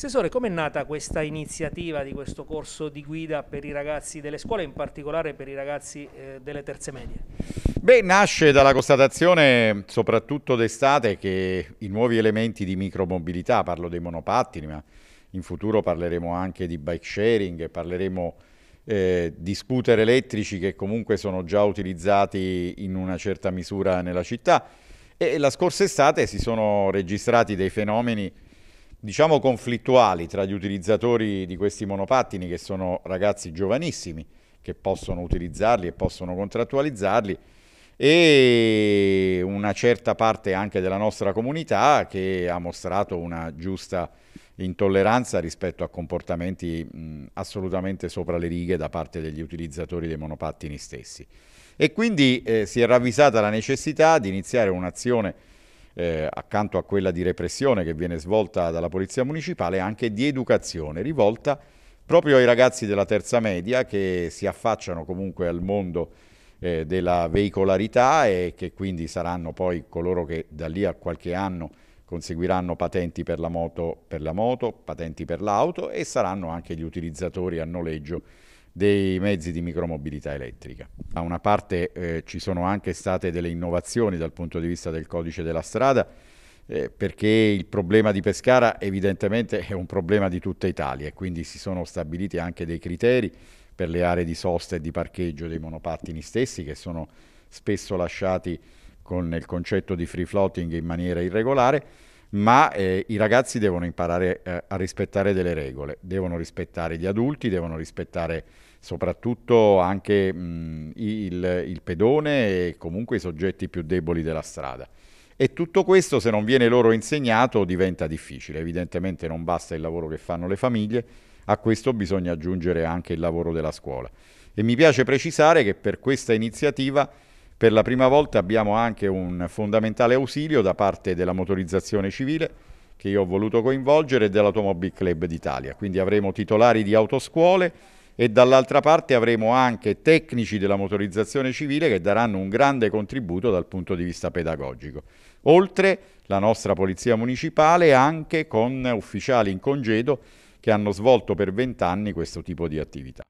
Assessore, com'è nata questa iniziativa di questo corso di guida per i ragazzi delle scuole, in particolare per i ragazzi eh, delle terze medie? Beh, nasce dalla constatazione, soprattutto d'estate, che i nuovi elementi di micromobilità, parlo dei monopattini, ma in futuro parleremo anche di bike sharing, parleremo eh, di scooter elettrici che comunque sono già utilizzati in una certa misura nella città. E la scorsa estate si sono registrati dei fenomeni diciamo conflittuali tra gli utilizzatori di questi monopattini che sono ragazzi giovanissimi che possono utilizzarli e possono contrattualizzarli e una certa parte anche della nostra comunità che ha mostrato una giusta intolleranza rispetto a comportamenti mh, assolutamente sopra le righe da parte degli utilizzatori dei monopattini stessi. E quindi eh, si è ravvisata la necessità di iniziare un'azione eh, accanto a quella di repressione che viene svolta dalla Polizia Municipale, anche di educazione rivolta proprio ai ragazzi della terza media che si affacciano comunque al mondo eh, della veicolarità e che quindi saranno poi coloro che da lì a qualche anno conseguiranno patenti per la moto, per la moto patenti per l'auto e saranno anche gli utilizzatori a noleggio dei mezzi di micromobilità elettrica. Da una parte eh, ci sono anche state delle innovazioni dal punto di vista del codice della strada, eh, perché il problema di Pescara evidentemente è un problema di tutta Italia e quindi si sono stabiliti anche dei criteri per le aree di sosta e di parcheggio dei monopattini stessi che sono spesso lasciati con il concetto di free floating in maniera irregolare ma eh, i ragazzi devono imparare eh, a rispettare delle regole, devono rispettare gli adulti, devono rispettare soprattutto anche mh, il, il pedone e comunque i soggetti più deboli della strada. E tutto questo, se non viene loro insegnato, diventa difficile. Evidentemente non basta il lavoro che fanno le famiglie, a questo bisogna aggiungere anche il lavoro della scuola. E mi piace precisare che per questa iniziativa per la prima volta abbiamo anche un fondamentale ausilio da parte della motorizzazione civile che io ho voluto coinvolgere e dell'Automobile Club d'Italia. Quindi avremo titolari di autoscuole e dall'altra parte avremo anche tecnici della motorizzazione civile che daranno un grande contributo dal punto di vista pedagogico. Oltre la nostra Polizia Municipale anche con ufficiali in congedo che hanno svolto per vent'anni questo tipo di attività.